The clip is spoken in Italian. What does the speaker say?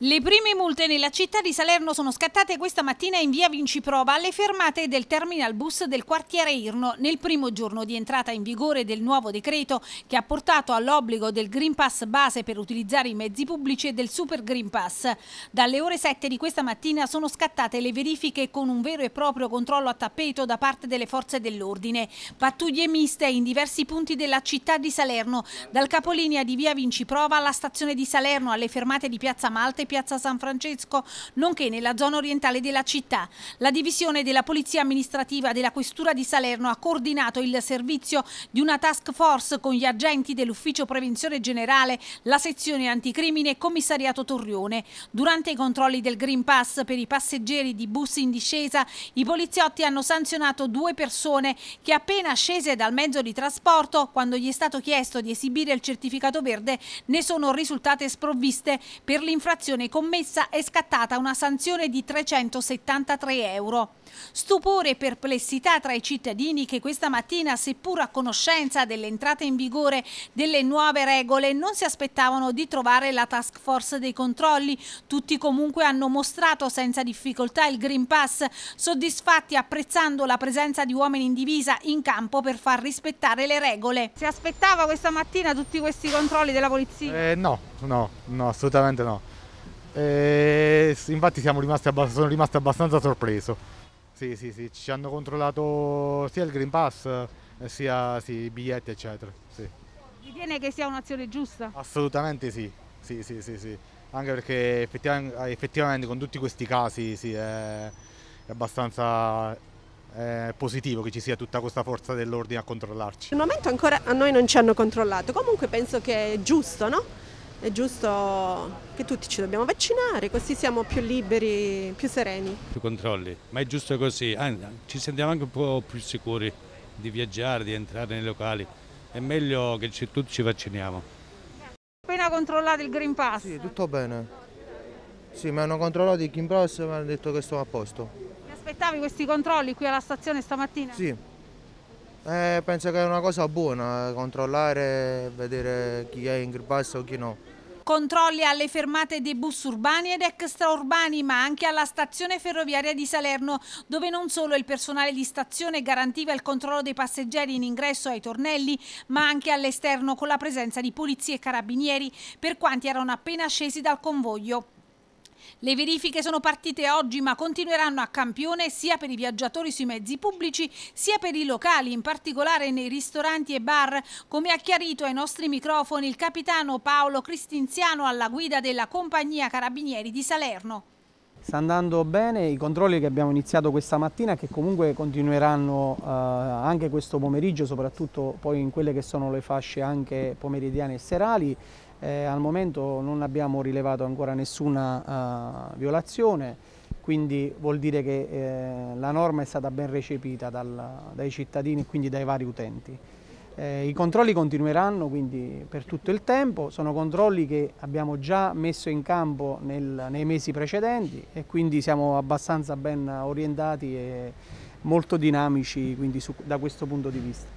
Le prime multe nella città di Salerno sono scattate questa mattina in via Vinciprova alle fermate del terminal bus del quartiere Irno nel primo giorno di entrata in vigore del nuovo decreto che ha portato all'obbligo del Green Pass base per utilizzare i mezzi pubblici e del Super Green Pass. Dalle ore 7 di questa mattina sono scattate le verifiche con un vero e proprio controllo a tappeto da parte delle forze dell'ordine. Pattuglie miste in diversi punti della città di Salerno, dal capolinea di via Vinciprova alla stazione di Salerno alle fermate di piazza Malte Piazza San Francesco, nonché nella zona orientale della città. La divisione della Polizia Amministrativa della Questura di Salerno ha coordinato il servizio di una task force con gli agenti dell'Ufficio Prevenzione Generale, la sezione anticrimine e commissariato Torrione. Durante i controlli del Green Pass per i passeggeri di bus in discesa, i poliziotti hanno sanzionato due persone che appena scese dal mezzo di trasporto, quando gli è stato chiesto di esibire il certificato verde, ne sono risultate sprovviste per l'infrazione violazione commessa è scattata una sanzione di 373 euro. Stupore e perplessità tra i cittadini che questa mattina, seppur a conoscenza dell'entrata in vigore delle nuove regole, non si aspettavano di trovare la task force dei controlli. Tutti comunque hanno mostrato senza difficoltà il Green Pass, soddisfatti apprezzando la presenza di uomini in divisa in campo per far rispettare le regole. Si aspettava questa mattina tutti questi controlli della polizia? Eh, no, no, no, assolutamente no e eh, infatti siamo rimasti sono rimasto abbastanza sorpreso. Sì, sì, sì, ci hanno controllato sia il Green Pass eh, sia sì, i biglietti, eccetera. Sì. Ritiene che sia un'azione giusta? Assolutamente sì. Sì, sì, sì, sì. Anche perché effettivamente, eh, effettivamente con tutti questi casi sì, è, è abbastanza eh, positivo che ci sia tutta questa forza dell'ordine a controllarci. Al momento ancora a noi non ci hanno controllato, comunque penso che è giusto, no? è giusto che tutti ci dobbiamo vaccinare, così siamo più liberi, più sereni. Più controlli, ma è giusto così, Anzi, ah, ci sentiamo anche un po' più sicuri di viaggiare, di entrare nei locali, è meglio che ci, tutti ci vacciniamo. Appena controllato il Green Pass? Sì, tutto bene. Sì, mi hanno controllato il Green Pass e mi hanno detto che sono a posto. Ti aspettavi questi controlli qui alla stazione stamattina? Sì. Eh, penso che è una cosa buona controllare e vedere chi è in gripasso o chi no. Controlli alle fermate dei bus urbani ed extraurbani, ma anche alla stazione ferroviaria di Salerno, dove non solo il personale di stazione garantiva il controllo dei passeggeri in ingresso ai tornelli, ma anche all'esterno con la presenza di polizie e carabinieri, per quanti erano appena scesi dal convoglio. Le verifiche sono partite oggi ma continueranno a campione sia per i viaggiatori sui mezzi pubblici sia per i locali, in particolare nei ristoranti e bar, come ha chiarito ai nostri microfoni il capitano Paolo Cristinziano alla guida della compagnia Carabinieri di Salerno. Sta andando bene i controlli che abbiamo iniziato questa mattina che comunque continueranno eh, anche questo pomeriggio, soprattutto poi in quelle che sono le fasce anche pomeridiane e serali. Eh, al momento non abbiamo rilevato ancora nessuna uh, violazione, quindi vuol dire che eh, la norma è stata ben recepita dal, dai cittadini e quindi dai vari utenti. Eh, I controlli continueranno quindi per tutto il tempo, sono controlli che abbiamo già messo in campo nel, nei mesi precedenti e quindi siamo abbastanza ben orientati e molto dinamici quindi su, da questo punto di vista.